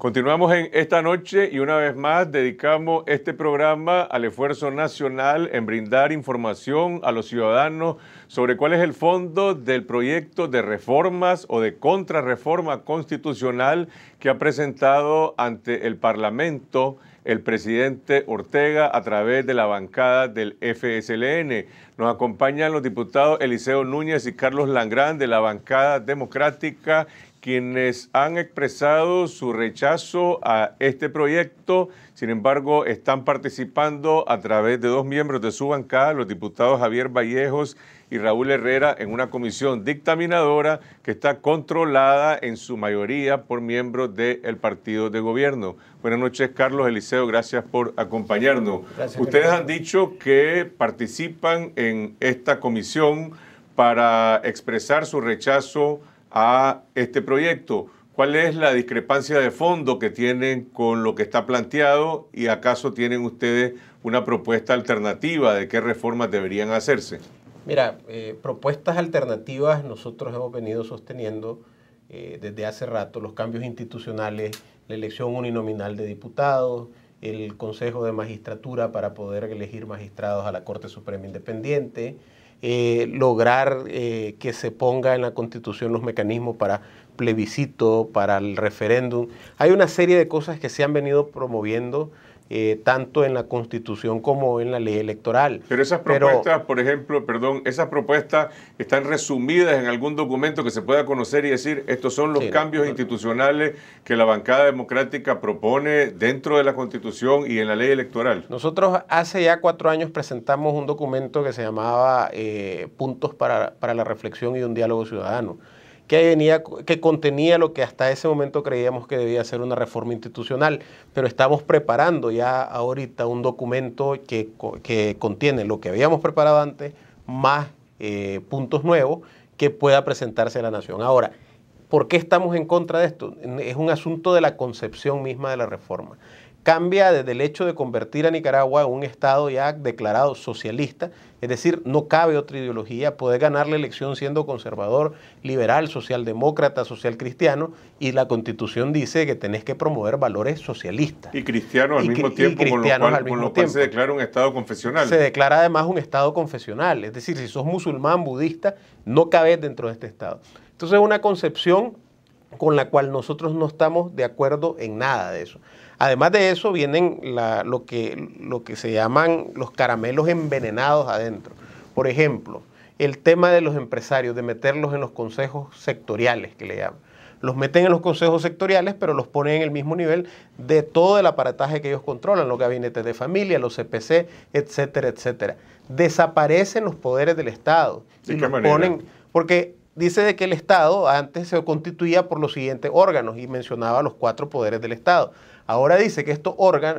Continuamos en esta noche y una vez más dedicamos este programa al esfuerzo nacional en brindar información a los ciudadanos sobre cuál es el fondo del proyecto de reformas o de contrarreforma constitucional que ha presentado ante el Parlamento el presidente Ortega a través de la bancada del FSLN. Nos acompañan los diputados Eliseo Núñez y Carlos Langrán de la bancada democrática quienes han expresado su rechazo a este proyecto. Sin embargo, están participando a través de dos miembros de su bancada, los diputados Javier Vallejos y Raúl Herrera, en una comisión dictaminadora que está controlada en su mayoría por miembros del partido de gobierno. Buenas noches, Carlos Eliseo, gracias por acompañarnos. Ustedes han dicho que participan en esta comisión para expresar su rechazo a este proyecto. ¿Cuál es la discrepancia de fondo que tienen con lo que está planteado y acaso tienen ustedes una propuesta alternativa de qué reformas deberían hacerse? Mira, eh, propuestas alternativas nosotros hemos venido sosteniendo eh, desde hace rato, los cambios institucionales, la elección uninominal de diputados, el Consejo de Magistratura para poder elegir magistrados a la Corte Suprema Independiente, eh, lograr eh, que se ponga en la Constitución los mecanismos para plebiscito, para el referéndum. Hay una serie de cosas que se han venido promoviendo eh, tanto en la Constitución como en la ley electoral. Pero esas propuestas, por ejemplo, perdón, esas propuestas están resumidas en algún documento que se pueda conocer y decir, estos son los cambios institucionales que la bancada democrática propone dentro de la Constitución y en la ley electoral. Nosotros hace ya cuatro años presentamos un documento que se llamaba eh, Puntos para la Reflexión y un Diálogo Ciudadano que, que contenía lo que hasta ese momento creíamos que debía ser una reforma institucional, pero estamos preparando ya ahorita un documento que, contiene lo que habíamos preparado antes, más eh, puntos nuevos que pueda presentarse a la nación. Ahora, ¿por qué estamos en contra de esto? Es un asunto de la concepción misma de la reforma cambia desde el hecho de convertir a Nicaragua en un Estado ya declarado socialista, es decir, no cabe otra ideología, podés ganar la elección siendo conservador, liberal, socialdemócrata, social cristiano, y la constitución dice que tenés que promover valores socialistas. Y cristianos al mismo tiempo, con lo cual, se declara un Estado confesional. Se declara además un Estado confesional, es decir, si sos musulmán, budista, no cabés dentro de este Estado. Entonces es una concepción con la cual nosotros no estamos de acuerdo en nada de eso. Además de eso vienen lo, que, lo que se llaman los caramelos envenenados adentro. Por ejemplo, el tema de los empresarios, de meterlos en los consejos sectoriales, que le llaman. Los meten en los consejos sectoriales, pero los ponen en el mismo nivel de todo el aparataje que ellos controlan, los gabinetes de familia, los CPC, etcétera, etcétera. Desaparecen los poderes del Estado y ponen, porque dice de que el Estado antes se constituía por los siguientes órganos y mencionaba los cuatro poderes del Estado. Ahora dice que, estos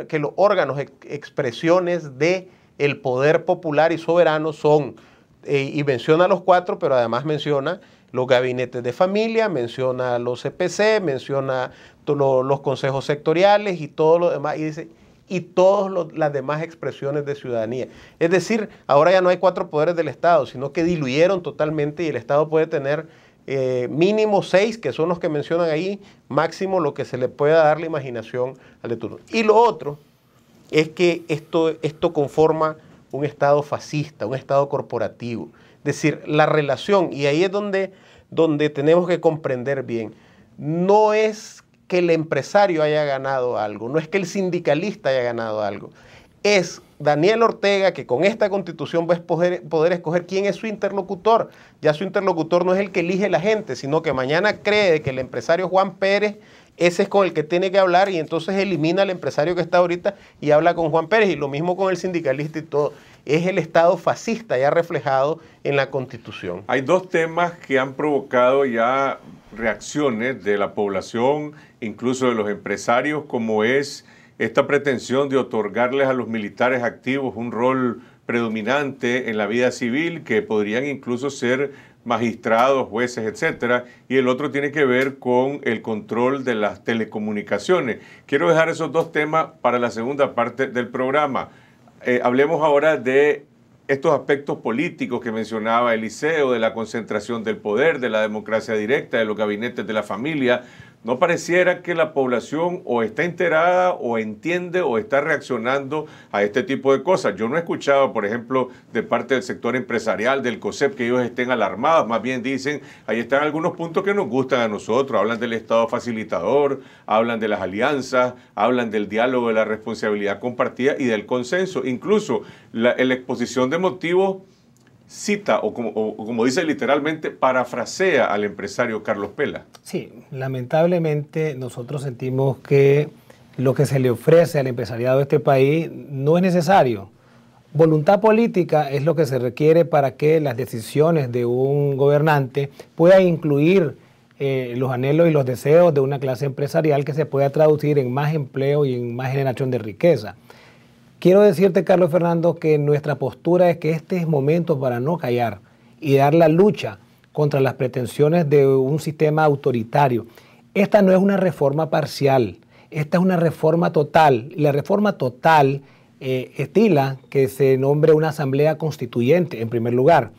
que los órganos, expresiones de el poder popular y soberano son, eh, y menciona los cuatro, pero además menciona los gabinetes de familia, menciona los CPC, e menciona los consejos sectoriales y todo lo demás, y dice, y todas las demás expresiones de ciudadanía. Es decir, ahora ya no hay cuatro poderes del Estado, sino que diluyeron totalmente y el Estado puede tener eh, mínimo seis, que son los que mencionan ahí, máximo lo que se le pueda dar la imaginación al de turno. Y lo otro es que esto, esto conforma un Estado fascista, un Estado corporativo. Es decir, la relación, y ahí es donde, donde tenemos que comprender bien, no es que el empresario haya ganado algo, no es que el sindicalista haya ganado algo. Es Daniel Ortega que con esta constitución va a poder, poder escoger quién es su interlocutor. Ya su interlocutor no es el que elige la gente, sino que mañana cree que el empresario Juan Pérez ese es con el que tiene que hablar y entonces elimina al empresario que está ahorita y habla con Juan Pérez y lo mismo con el sindicalista y todo. Es el Estado fascista ya reflejado en la Constitución. Hay dos temas que han provocado ya reacciones de la población incluso de los empresarios, como es esta pretensión de otorgarles a los militares activos un rol predominante en la vida civil, que podrían incluso ser magistrados, jueces, etcétera, y el otro tiene que ver con el control de las telecomunicaciones. Quiero dejar esos dos temas para la segunda parte del programa. Eh, hablemos ahora de estos aspectos políticos que mencionaba Eliseo, de la concentración del poder, de la democracia directa, de los gabinetes de la familia, no pareciera que la población o está enterada o entiende o está reaccionando a este tipo de cosas. Yo no he escuchado, por ejemplo, de parte del sector empresarial, del COSEP, que ellos estén alarmados, más bien dicen, ahí están algunos puntos que nos gustan a nosotros, hablan del Estado facilitador, hablan de las alianzas, hablan del diálogo, de la responsabilidad compartida y del consenso, incluso la, la exposición de motivos cita o como, como, dice literalmente, parafrasea al empresario Carlos Pela. Sí, lamentablemente nosotros sentimos que lo que se le ofrece al empresariado de este país no es necesario. Voluntad política es lo que se requiere para que las decisiones de un gobernante puedan incluir eh, los anhelos y los deseos de una clase empresarial que se pueda traducir en más empleo y en más generación de riqueza. Quiero decirte, Carlos Fernando, que nuestra postura es que este es momento para no callar y dar la lucha contra las pretensiones de un sistema autoritario. Esta no es una reforma parcial, esta es una reforma total. La reforma total eh, estila que se nombre una asamblea constituyente, en primer lugar.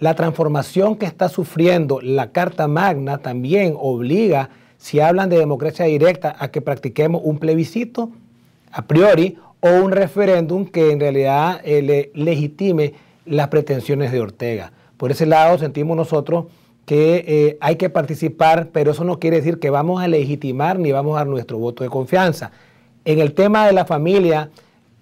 La transformación que está sufriendo la Carta Magna también obliga, si hablan de democracia directa, a que practiquemos un plebiscito a priori o un referéndum que en realidad eh, le legitime las pretensiones de Ortega. Por ese lado sentimos nosotros que eh, hay que participar, pero eso no quiere decir que vamos a legitimar ni vamos a dar nuestro voto de confianza. En el tema de la familia,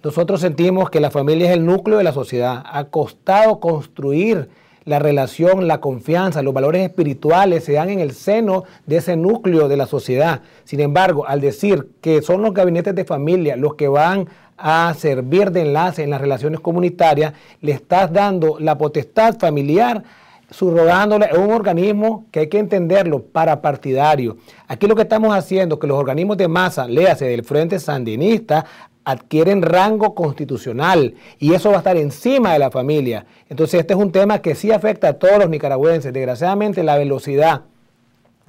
nosotros sentimos que la familia es el núcleo de la sociedad. Ha costado construir la relación, la confianza, los valores espirituales se dan en el seno de ese núcleo de la sociedad. Sin embargo, al decir que son los gabinetes de familia los que van a servir de enlace en las relaciones comunitarias, le estás dando la potestad familiar subrogándole a un organismo que hay que entenderlo para partidario. Aquí lo que estamos haciendo es que los organismos de masa, léase del Frente Sandinista, adquieren rango constitucional y eso va a estar encima de la familia. Entonces este es un tema que sí afecta a todos los nicaragüenses. Desgraciadamente la velocidad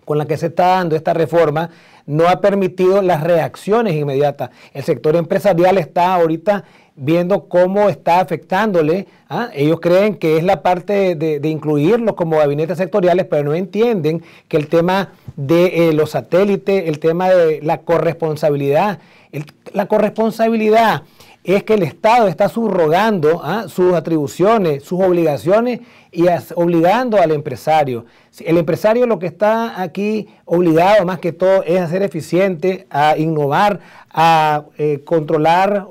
con la que se está dando esta reforma no ha permitido las reacciones inmediatas. El sector empresarial está ahorita viendo cómo está afectándole. ¿ah? Ellos creen que es la parte de, incluirlo incluirlos como gabinetes sectoriales, pero no entienden que el tema de eh, los satélites, el tema de la corresponsabilidad, la corresponsabilidad es que el Estado está subrogando ¿ah? sus atribuciones, sus obligaciones y obligando al empresario. El empresario lo que está aquí obligado más que todo es a ser eficiente, a innovar, a eh, controlar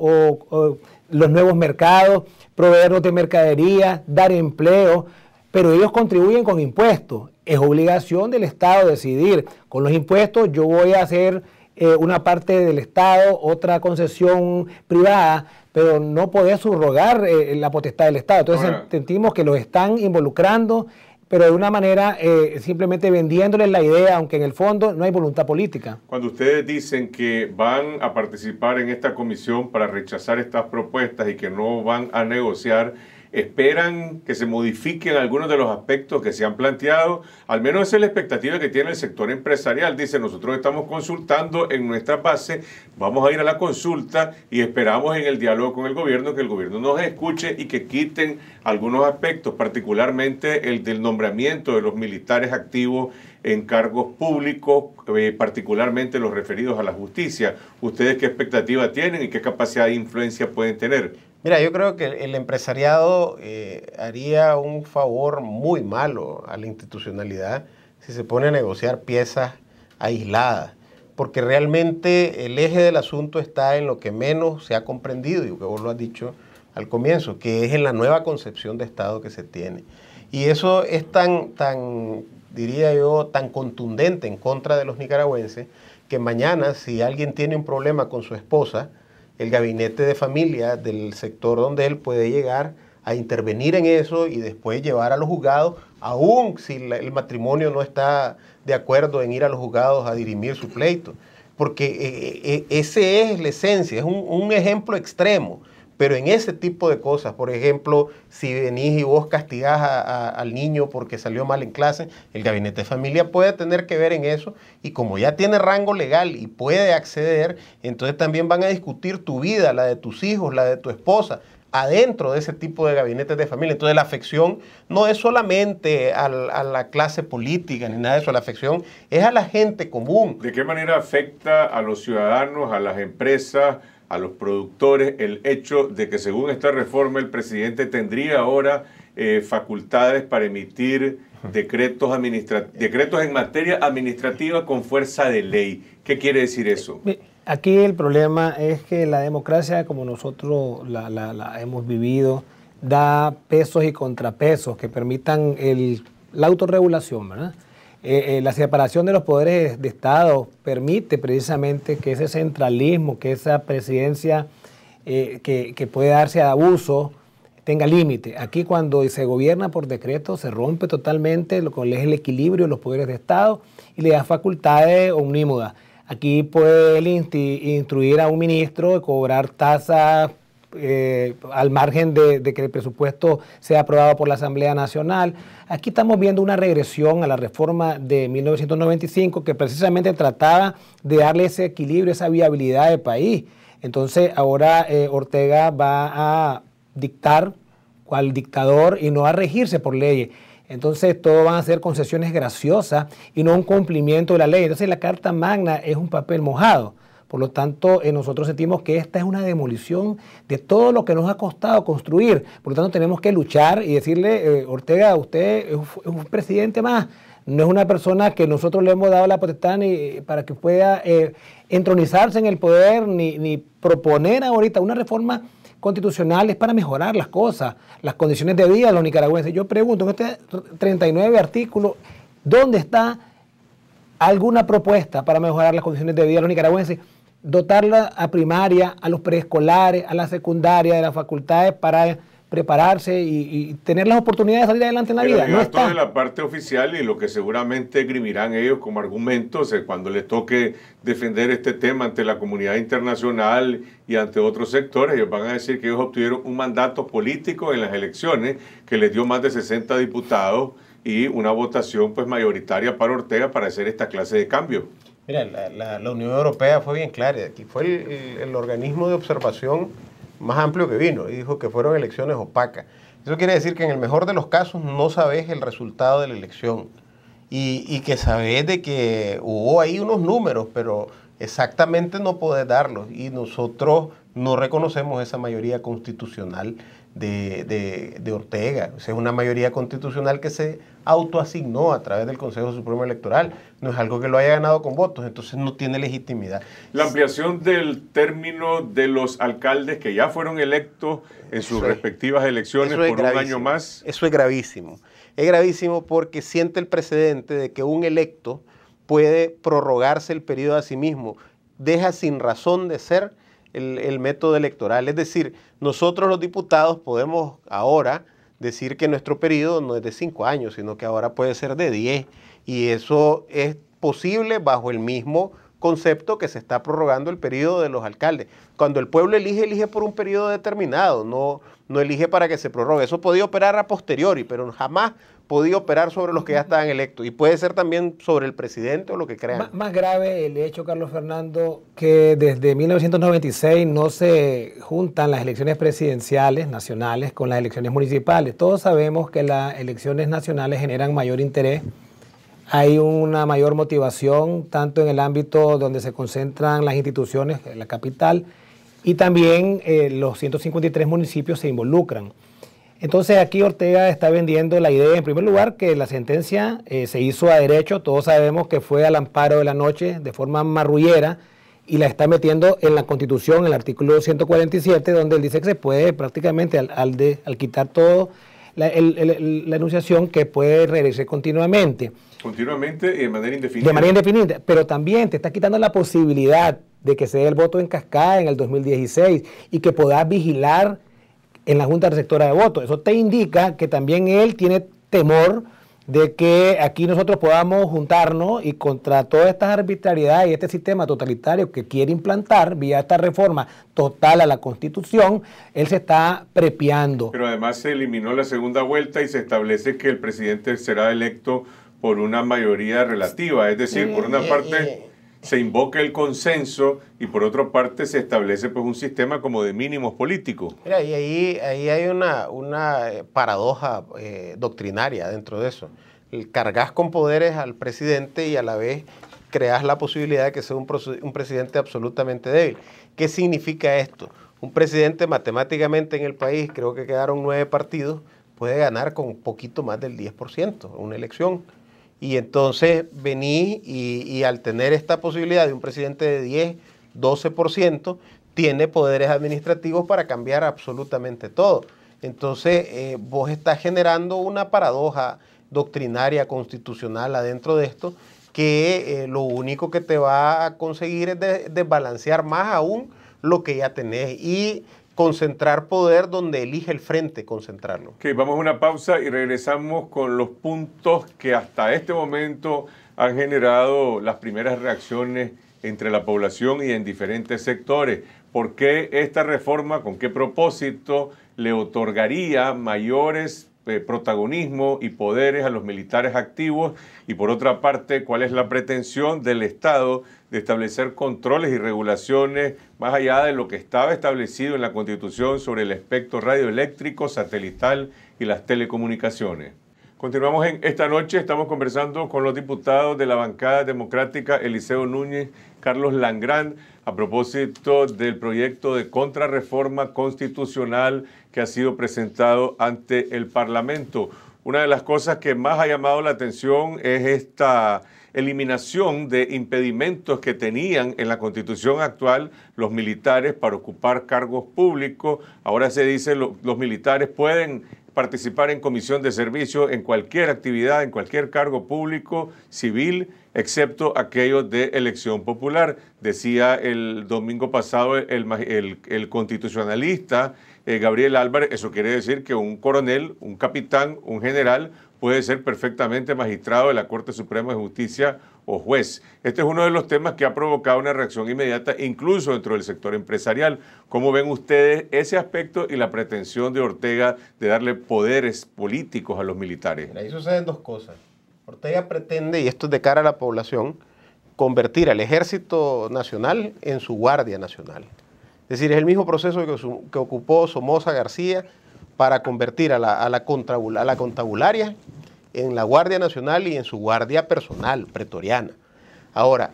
los nuevos mercados, proveernos de mercadería, dar empleo, pero ellos contribuyen con impuestos. Es obligación del Estado decidir, con los impuestos yo voy a hacer eh, una parte del Estado, otra concesión privada, pero no puede subrogar eh, la potestad del Estado. Entonces sentimos que los están involucrando, pero de una manera eh, simplemente vendiéndoles la idea, aunque en el fondo no hay voluntad política. Cuando ustedes dicen que van a participar en esta comisión para rechazar estas propuestas y que no van a negociar, esperan que se modifiquen algunos de los aspectos que se han planteado. Al menos esa es la expectativa que tiene el sector empresarial. Dice, nosotros estamos consultando en nuestra base, vamos a ir a la consulta y esperamos en el diálogo con el gobierno que el gobierno nos escuche y que quiten algunos aspectos, particularmente el del nombramiento de los militares activos en cargos públicos, eh, particularmente los referidos a la justicia. ¿Ustedes qué expectativa tienen y qué capacidad de influencia pueden tener? Mira, yo creo que el empresariado eh, haría un favor muy malo a la institucionalidad si se pone a negociar piezas aisladas, porque realmente el eje del asunto está en lo que menos se ha comprendido, y que vos lo has dicho al comienzo, que es en la nueva concepción de Estado que se tiene. Y eso es tan, tan, diría yo, tan contundente en contra de los nicaragüenses, que mañana si alguien tiene un problema con su esposa, el gabinete de familia del sector donde él puede llegar a intervenir en eso y después llevar a los juzgados, aun si el matrimonio no está de acuerdo en ir a los juzgados a dirimir su pleito. Porque eh, eh, ese es la esencia, es un, un ejemplo extremo pero en ese tipo de cosas, por ejemplo, si venís y vos castigás al niño porque salió mal en clase, el gabinete de familia puede tener que ver en eso y como ya tiene rango legal y puede acceder, entonces también van a discutir tu vida, la de tus hijos, la de tu esposa adentro de ese tipo de gabinetes de familia. Entonces la afección no es solamente a a la, clase política ni nada de eso, la afección es a la gente común. ¿De qué manera afecta a los ciudadanos, a las empresas, a los productores el hecho de que según esta reforma el presidente tendría ahora eh, facultades para emitir decretos, decretos en materia administrativa con fuerza de ley. ¿Qué quiere decir eso? Eh, aquí el problema es que la democracia, como nosotros la, la hemos vivido, da pesos y contrapesos que permitan el, la autorregulación, ¿verdad? Eh, eh, la separación de los poderes de Estado permite precisamente que ese centralismo, que esa presidencia eh, que, que, puede darse a abuso, tenga límite. Aquí cuando se gobierna por decreto se rompe totalmente lo que es el equilibrio de los poderes de Estado y le da facultades omnímodas. Aquí puede él instruir a un ministro de cobrar tasas eh, al margen de, que el presupuesto sea aprobado por la Asamblea Nacional. Aquí estamos viendo una regresión a la reforma de 1995 que precisamente trataba de darle ese equilibrio, esa viabilidad de país. Entonces ahora eh, Ortega va a dictar cual dictador y no a regirse por leyes. Entonces todo van a ser concesiones graciosas y no un cumplimiento de la ley. Entonces la Carta Magna es un papel mojado. Por lo tanto, eh, nosotros sentimos que esta es una demolición de todo lo que nos ha costado construir. Por lo tanto, tenemos que luchar y decirle, eh, Ortega, usted es un, presidente más. No es una persona que nosotros le hemos dado la potestad ni, eh, para que pueda entronizarse en el poder ni, ni proponer ahorita una reforma constitucional es para mejorar las cosas, las condiciones de vida de los nicaragüenses. Yo pregunto, en este 39 artículo, ¿dónde está alguna propuesta para mejorar las condiciones de vida de los nicaragüenses? dotarla a primaria, a los preescolares, a la secundaria, de las facultades para prepararse y, tener las oportunidades de salir adelante en la vida. No es la parte oficial y lo que seguramente grimirán ellos como argumentos cuando les toque defender este tema ante la comunidad internacional y ante otros sectores, ellos van a decir que ellos obtuvieron un mandato político en las elecciones que les dio más de 60 diputados y una votación pues mayoritaria para Ortega para hacer esta clase de cambio. Mira, la, la, Unión Europea fue bien clara. Aquí fue el, organismo de observación más amplio que vino y dijo que fueron elecciones opacas. Eso quiere decir que en el mejor de los casos no sabes el resultado de la elección y, y que sabes de que hubo ahí unos números, pero exactamente no podés darlos. Y nosotros no reconocemos esa mayoría constitucional de, Ortega. es una mayoría constitucional que se autoasignó a través del Consejo Supremo Electoral. No es algo que lo haya ganado con votos, entonces no tiene legitimidad. La ampliación del término de los alcaldes que ya fueron electos en sus respectivas elecciones por un año más. Eso es gravísimo. Es gravísimo porque siente el precedente de que un electo puede prorrogarse el periodo a sí mismo, deja sin razón de ser el, método electoral. Es decir, nosotros los diputados podemos ahora decir que nuestro periodo no es de cinco años, sino que ahora puede ser de diez. Y eso es posible bajo el mismo concepto que se está prorrogando el periodo de los alcaldes. Cuando el pueblo elige, elige por un periodo determinado, no, no elige para que se prorrogue. Eso podía operar a posteriori, pero jamás podía operar sobre los que ya estaban electos. Y puede ser también sobre el presidente o lo que crean. más grave el hecho, Carlos Fernando, que desde 1996 no se juntan las elecciones presidenciales nacionales con las elecciones municipales. Todos sabemos que las elecciones nacionales generan mayor interés hay una mayor motivación tanto en el ámbito donde se concentran las instituciones, la capital, y también eh, los 153 municipios se involucran. Entonces aquí Ortega está vendiendo la idea, en primer lugar, que la sentencia eh, se hizo a derecho, todos sabemos que fue al amparo de la noche de forma marrullera y la está metiendo en la constitución, en el artículo 147, donde él dice que se puede prácticamente al, quitar todo la, enunciación que puede regresar continuamente. Continuamente y eh, de manera indefinida. De manera indefinida, pero también te está quitando la posibilidad de que se dé el voto en cascada en el 2016 y que puedas vigilar en la Junta Receptora de voto Eso te indica que también él tiene temor de que aquí nosotros podamos juntarnos y contra todas estas arbitrariedades y este sistema totalitario que quiere implantar vía esta reforma total a la Constitución, él se está prepiando. Pero además se eliminó la segunda vuelta y se establece que el presidente será electo por una mayoría relativa, es decir, por mm, una parte se invoca el consenso y por otra parte se establece pues un sistema como de mínimos políticos. Mira, y ahí, ahí hay una, una eh, paradoja eh, doctrinaria dentro de eso. Cargas con poderes al presidente y a la vez creas la posibilidad de que sea un, presidente absolutamente débil. ¿Qué significa esto? Un presidente matemáticamente en el país, creo que quedaron nueve partidos, puede ganar con poquito más del 10% una elección y entonces vení y, al tener esta posibilidad de un presidente de 10, 12%, tiene poderes administrativos para cambiar absolutamente todo. Entonces, eh, vos estás generando una paradoja doctrinaria, constitucional adentro de esto, que eh, lo único que te va a conseguir es desbalancear más aún lo que ya tenés. Y concentrar poder donde elige el frente concentrarlo. vamos a una pausa y regresamos con los puntos que hasta este momento han generado las primeras reacciones entre la población y en diferentes sectores. ¿Por qué esta reforma, con qué propósito le otorgaría mayores eh, protagonismo y poderes a los militares activos y por otra parte cuál es la pretensión del Estado de establecer controles y regulaciones más allá de lo que estaba establecido en la Constitución sobre el espectro radioeléctrico, satelital y las telecomunicaciones. Continuamos en esta noche, estamos conversando con los diputados de la bancada democrática Eliseo Núñez, Carlos Langrán, a propósito del proyecto de contrarreforma constitucional que ha sido presentado ante el Parlamento. Una de las cosas que más ha llamado la atención es esta eliminación de impedimentos que tenían en la constitución actual los militares para ocupar cargos públicos. Ahora se dice los militares pueden participar en comisión de servicio en cualquier actividad, en cualquier cargo público, civil, excepto aquellos de elección popular. Decía el domingo pasado el, constitucionalista eh, Gabriel Álvarez, eso quiere decir que un coronel, un capitán, un general puede ser perfectamente magistrado de la Corte Suprema de Justicia o juez. Este es uno de los temas que ha provocado una reacción inmediata incluso dentro del sector empresarial. ¿Cómo ven ustedes ese aspecto y la pretensión de Ortega de darle poderes políticos a los militares? ahí suceden dos cosas. Ortega pretende, y esto es de cara a la población, convertir al Ejército Nacional en su Guardia Nacional. Es decir, es el mismo proceso que, que ocupó Somoza García para convertir a la, contabularia en la Guardia Nacional y en su guardia personal pretoriana. Ahora,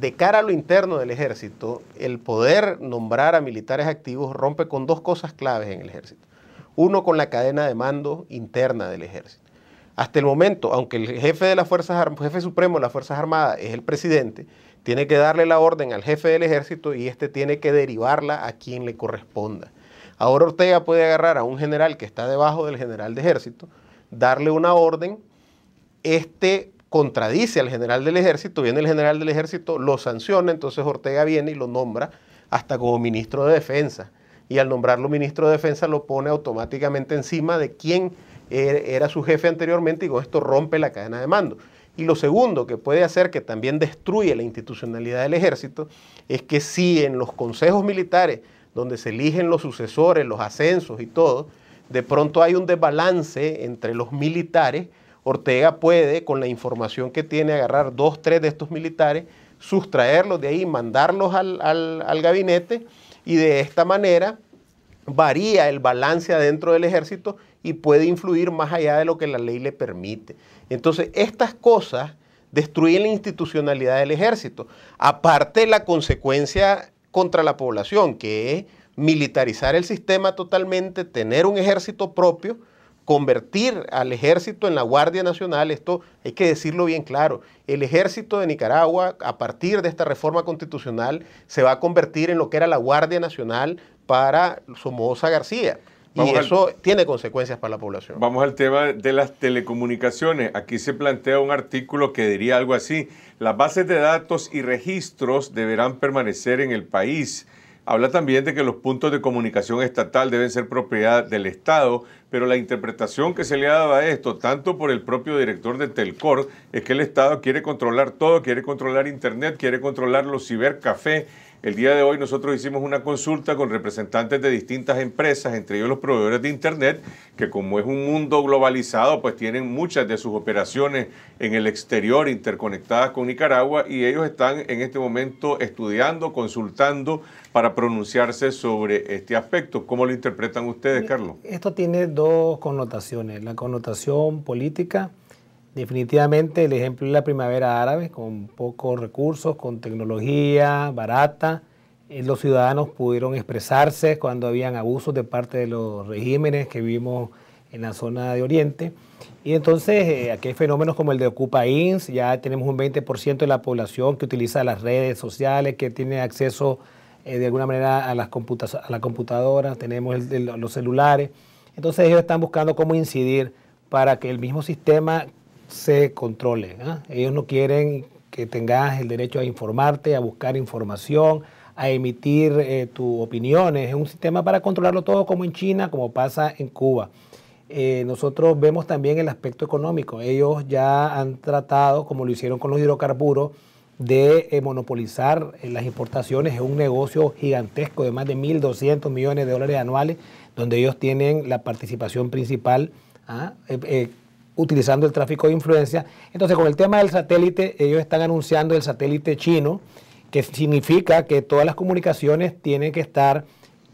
de cara a lo interno del ejército, el poder nombrar a militares activos rompe con dos cosas claves en el ejército. Uno, con la cadena de mando interna del ejército. Hasta el momento, aunque el jefe jefe supremo de las Fuerzas Armadas es el presidente, tiene que darle la orden al jefe del ejército y este tiene que derivarla a quien le corresponda. Ahora Ortega puede agarrar a un general que está debajo del general de ejército, darle una orden, este contradice al general del ejército, viene el general del ejército, lo sanciona, entonces Ortega viene y lo nombra hasta como ministro de defensa. Y al nombrarlo ministro de defensa lo pone automáticamente encima de quien er-, era su jefe anteriormente y con esto rompe la cadena de mando. Y lo segundo que puede hacer, que también destruye la institucionalidad del ejército, es que si en los consejos militares donde se eligen los sucesores, los ascensos y todo, de pronto hay un desbalance entre los militares. Ortega puede, con la información que tiene, agarrar dos, tres de estos militares, sustraerlos de ahí, mandarlos al, gabinete y de esta manera varía el balance adentro del ejército y puede influir más allá de lo que la ley le permite. Entonces, estas cosas destruyen la institucionalidad del ejército. Aparte, la consecuencia contra la población, que es militarizar el sistema totalmente, tener un ejército propio, convertir al ejército en la Guardia Nacional, esto hay que decirlo bien claro, el ejército de Nicaragua a partir de esta reforma constitucional se va a convertir en lo que era la Guardia Nacional para Somoza García y eso tiene consecuencias para la población. Vamos al tema de las telecomunicaciones. Aquí se plantea un artículo que diría algo así. Las bases de datos y registros deberán permanecer en el país. Habla también de que los puntos de comunicación estatal deben ser propiedad del Estado, pero la interpretación que se le ha dado a esto, tanto por el propio director de Telcor, es que el Estado quiere controlar todo, quiere controlar Internet, quiere controlar los cibercafés. El día de hoy nosotros hicimos una consulta con representantes de distintas empresas, entre ellos los proveedores de Internet, que como es un mundo globalizado, pues tienen muchas de sus operaciones en el exterior interconectadas con Nicaragua y ellos están en este momento estudiando, consultando para pronunciarse sobre este aspecto. ¿Cómo lo interpretan ustedes, Carlos? Esto tiene dos dos connotaciones. La connotación política, definitivamente el ejemplo es la primavera árabe, con pocos recursos, con tecnología barata. Eh, los ciudadanos pudieron expresarse cuando habían abusos de parte de los regímenes que vimos en la zona de Oriente. Y entonces eh, aquí hay fenómenos como el de Ocupa Ins, ya tenemos un 20% de la población que utiliza las redes sociales, que tiene acceso eh, de alguna manera a las computa a la computadoras, tenemos los celulares. Entonces ellos están buscando cómo incidir para que el mismo sistema se controle. ¿ah? Ellos no quieren que tengas el derecho a informarte, a buscar información, a emitir eh, tus opiniones. Es un sistema para controlarlo todo como en China, como pasa en Cuba. Eh, nosotros vemos también el aspecto económico. Ellos ya han tratado, como lo hicieron con los hidrocarburos, de eh, monopolizar las importaciones. Es un negocio gigantesco de más de 1.200 millones de dólares anuales donde ellos tienen la participación principal ¿ah? eh, eh, utilizando el tráfico de influencia. Entonces, con el tema del satélite, ellos están anunciando el satélite chino, que significa que todas las comunicaciones tienen que estar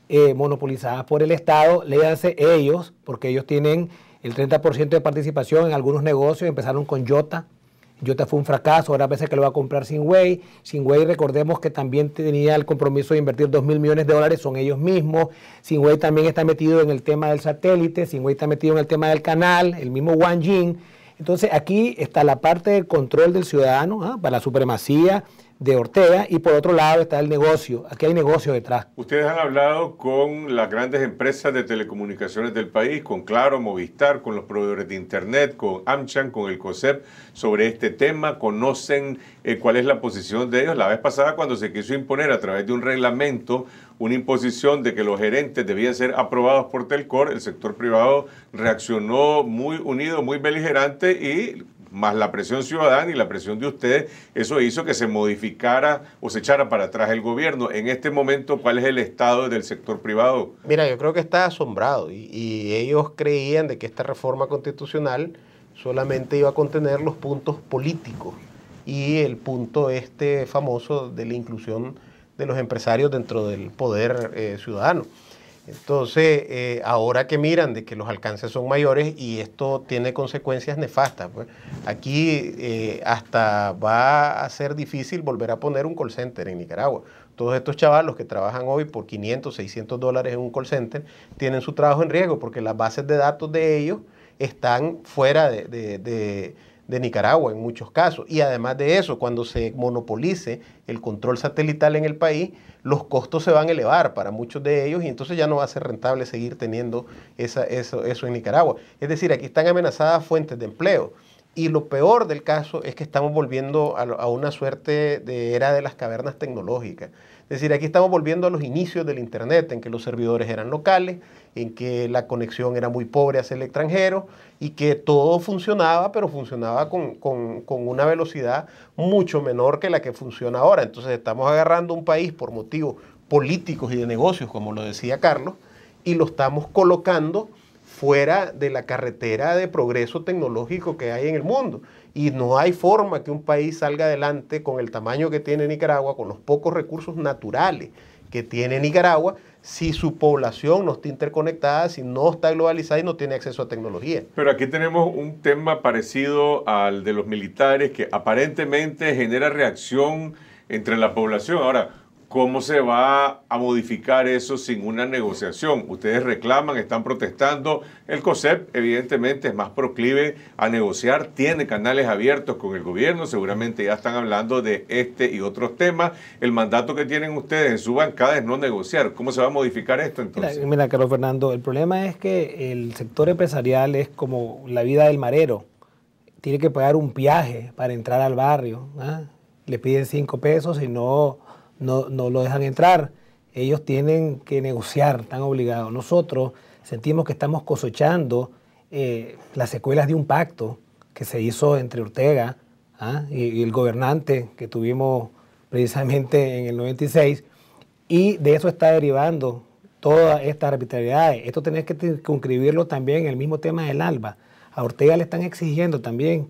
eh, monopolizadas por el Estado, léanse ellos, porque ellos tienen el 30% de participación en algunos negocios, empezaron con jota te fue un fracaso, ahora parece que lo va a comprar sin Sinway, recordemos que también tenía el compromiso de invertir 2 mil millones de dólares, son ellos mismos. Sinway también está metido en el tema del satélite, Sinway está metido en el tema del canal, el mismo Wang Jing. Entonces aquí está la parte del control del ciudadano ¿ah? para la supremacía de Ortega y por otro lado está el negocio, aquí hay negocio detrás. Ustedes han hablado con las grandes empresas de telecomunicaciones del país, con Claro, Movistar, con los proveedores de Internet, con Amchan, con el COSEP, sobre este tema, conocen eh, cuál es la posición de ellos. La vez pasada cuando se quiso imponer a través de un reglamento una imposición de que los gerentes debían ser aprobados por Telcor, el sector privado reaccionó muy unido, muy beligerante y más la presión ciudadana y la presión de ustedes, eso hizo que se modificara o se echara para atrás el gobierno. En este momento, ¿cuál es el estado del sector privado? Mira, yo creo que está asombrado y, ellos creían de que esta reforma constitucional solamente iba a contener los puntos políticos y el punto este famoso de la inclusión de los empresarios dentro del poder eh, ciudadano. Entonces, eh, ahora que miran de que los alcances son mayores y esto tiene consecuencias nefastas, pues, aquí eh, hasta va a ser difícil volver a poner un call center en Nicaragua. Todos estos chavalos que trabajan hoy por 500, 600 dólares en un call center tienen su trabajo en riesgo porque las bases de datos de ellos están fuera de de Nicaragua en muchos casos. Y además de eso, cuando se monopolice el control satelital en el país, los costos se van a elevar para muchos de ellos y entonces ya no va a ser rentable seguir teniendo eso, eso en Nicaragua. Es decir, aquí están amenazadas fuentes de empleo. Y lo peor del caso es que estamos volviendo a, una suerte de era de las cavernas tecnológicas. Es decir, aquí estamos volviendo a los inicios del Internet, en que los servidores eran locales, en que la conexión era muy pobre hacia el extranjero y que todo funcionaba, pero funcionaba con, con, una velocidad mucho menor que la que funciona ahora. Entonces estamos agarrando un país por motivos políticos y de negocios, como lo decía Carlos, y lo estamos colocando fuera de la carretera de progreso tecnológico que hay en el mundo. Y no hay forma que un país salga adelante con el tamaño que tiene Nicaragua, con los pocos recursos naturales que tiene Nicaragua, si su población no está interconectada, si no está globalizada y no tiene acceso a tecnología. Pero aquí tenemos un tema parecido al de los militares que aparentemente genera reacción entre la población. Ahora, ¿Cómo se va a modificar eso sin una negociación? Ustedes reclaman, están protestando. El COSEP, evidentemente, es más proclive a negociar, tiene canales abiertos con el gobierno. Seguramente ya están hablando de este y otros temas. El mandato que tienen ustedes en su bancada es no negociar. ¿Cómo se va a modificar esto entonces? Mira, Carlos Fernando, el problema es que el sector empresarial es como la vida del marero. Tiene que pagar un viaje para entrar al barrio. ¿ah? Le piden cinco pesos y no no, lo dejan entrar. Ellos tienen que negociar, están obligados. Nosotros sentimos que estamos cosechando eh, las secuelas de un pacto que se hizo entre Ortega ¿ah? y, el gobernante que tuvimos precisamente en el 96, y de eso está derivando toda esta arbitrariedad. Esto tenés que concribirlo también en el mismo tema del ALBA. A Ortega le están exigiendo también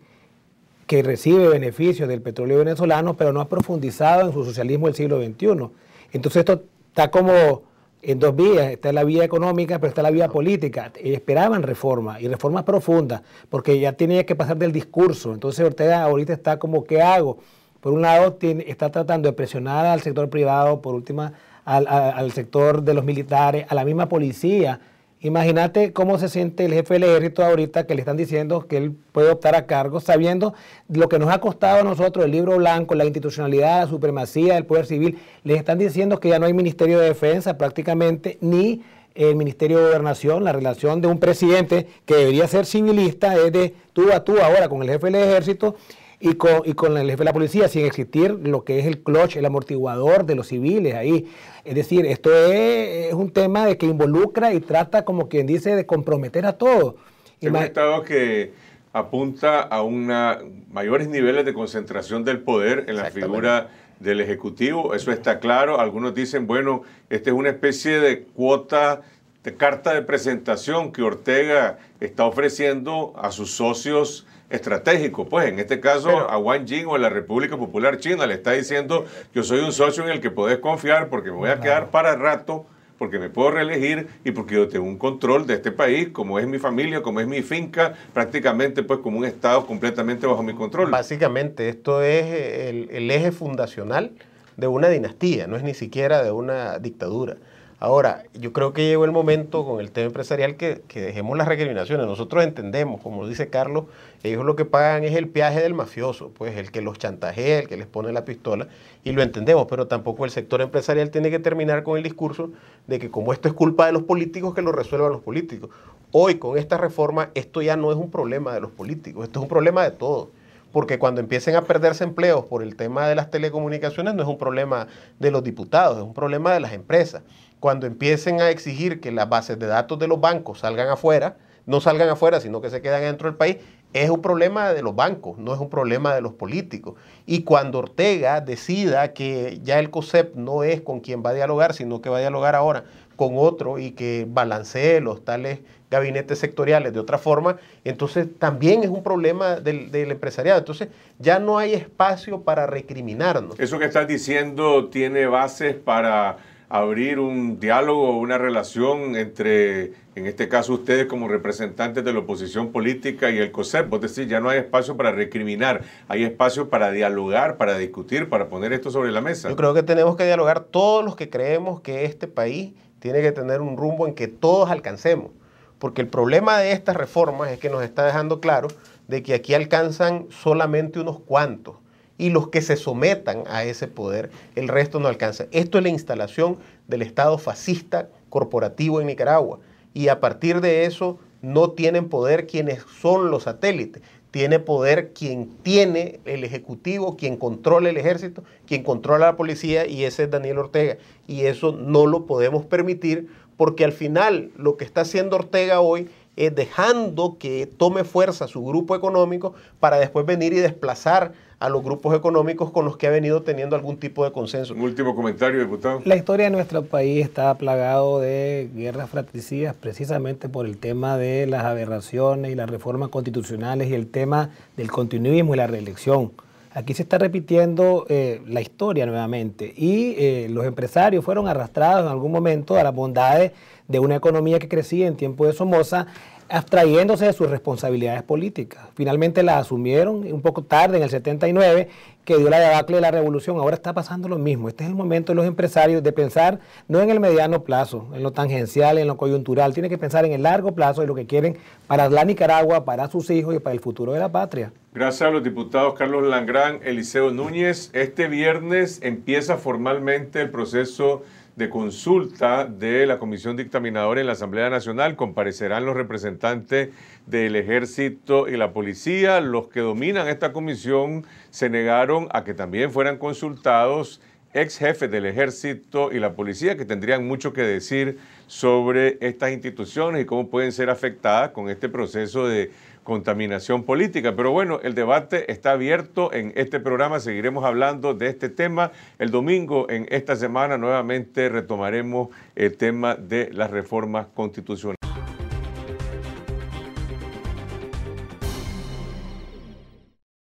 que recibe beneficios del petróleo venezolano, pero no ha profundizado en su socialismo del siglo XXI. Entonces esto está como en dos vías, está la vía económica, pero está la vía política. Esperaban reformas y reformas profundas, porque ya tenía que pasar del discurso. Entonces Ortega ahorita está como, ¿qué hago? Por un lado, está tratando de presionar al sector privado, por última, al sector de los militares, a la misma policía Imagínate cómo se siente el jefe del ejército ahorita que le están diciendo que él puede optar a cargo, sabiendo lo que nos ha costado a nosotros el libro blanco, la institucionalidad, la supremacía del poder civil. Les están diciendo que ya no hay Ministerio de Defensa prácticamente, ni el eh, Ministerio de Gobernación, la relación de un presidente que debería ser civilista es de tú a tú ahora con el jefe del ejército y con, y con el jefe de la policía, sin existir lo que es el clutch, el amortiguador de los civiles ahí. Es decir, esto es, un tema de que involucra y trata, como quien dice, de comprometer a todos. Es un Estado que apunta a una mayores niveles de concentración del poder en la figura del Ejecutivo, eso está claro. Algunos dicen, bueno, esta es una especie de cuota de carta de presentación que Ortega está ofreciendo a sus socios estratégico, pues en este caso a Wang Jing o a la República Popular China le está diciendo yo soy un socio en el que podés confiar porque me voy a quedar para rato, porque me puedo reelegir y porque yo tengo un control de este país, como es mi familia, como es mi finca, prácticamente pues como un Estado completamente bajo mi control. Básicamente esto es eh, el, el eje fundacional de una dinastía, no es ni siquiera de una dictadura. Ahora, yo creo que llegó el momento con el tema empresarial que, dejemos las recriminaciones. Nosotros entendemos, como dice Carlos, ellos lo que pagan es el peaje del mafioso, pues el que los chantajea, el que les pone la pistola, y lo entendemos, pero tampoco el sector empresarial tiene que terminar con el discurso de que como esto es culpa de los políticos, que lo resuelvan los políticos. Hoy con esta reforma esto ya no es un problema de los políticos, esto es un problema de todos porque cuando empiecen a perderse empleos por el tema de las telecomunicaciones no es un problema de los diputados, es un problema de las empresas cuando empiecen a exigir que las bases de datos de los bancos salgan afuera, no salgan afuera, sino que se quedan dentro del país, es un problema de los bancos, no es un problema de los políticos. Y cuando Ortega decida que ya el COSEP no es con quien va a dialogar, sino que va a dialogar ahora con otro y que balancee los tales gabinetes sectoriales de otra forma, entonces también es un problema del, del empresariado. Entonces ya no hay espacio para recriminarnos. Eso que estás diciendo tiene bases para abrir un diálogo, una relación entre, en este caso, ustedes como representantes de la oposición política y el COSEP. Es decir, ya no hay espacio para recriminar, hay espacio para dialogar, para discutir, para poner esto sobre la mesa. Yo creo que tenemos que dialogar todos los que creemos que este país tiene que tener un rumbo en que todos alcancemos. Porque el problema de estas reformas es que nos está dejando claro de que aquí alcanzan solamente unos cuantos y los que se sometan a ese poder, el resto no alcanza. Esto es la instalación del Estado fascista corporativo en Nicaragua y a partir de eso no tienen poder quienes son los satélites. Tiene poder quien tiene el Ejecutivo, quien controla el ejército, quien controla la policía y ese es Daniel Ortega. Y eso no lo podemos permitir porque al final lo que está haciendo Ortega hoy es dejando que tome fuerza su grupo económico para después venir y desplazar a los grupos económicos con los que ha venido teniendo algún tipo de consenso. Un último comentario, diputado. La historia de nuestro país está plagado de guerras fratricidas precisamente por el tema de las aberraciones y las reformas constitucionales y el tema del continuismo y la reelección. Aquí se está repitiendo eh, la historia nuevamente y eh, los empresarios fueron arrastrados en algún momento a las bondades de una economía que crecía en tiempo de Somoza abstrayéndose de sus responsabilidades políticas. Finalmente la asumieron un poco tarde, en el 79, que dio la debacle de la revolución. Ahora está pasando lo mismo. Este es el momento de los empresarios de pensar no en el mediano plazo, en lo tangencial, en lo coyuntural. Tienen que pensar en el largo plazo y lo que quieren para la Nicaragua, para sus hijos y para el futuro de la patria. Gracias a los diputados Carlos Langrán, Eliseo Núñez. Este viernes empieza formalmente el proceso de consulta de la Comisión Dictaminadora en la Asamblea Nacional comparecerán los representantes del Ejército y la Policía. Los que dominan esta comisión se negaron a que también fueran consultados ex jefes del ejército y la policía que tendrían mucho que decir sobre estas instituciones y cómo pueden ser afectadas con este proceso de contaminación política. Pero bueno, el debate está abierto en este programa, seguiremos hablando de este tema. El domingo, en esta semana, nuevamente retomaremos el tema de las reformas constitucionales.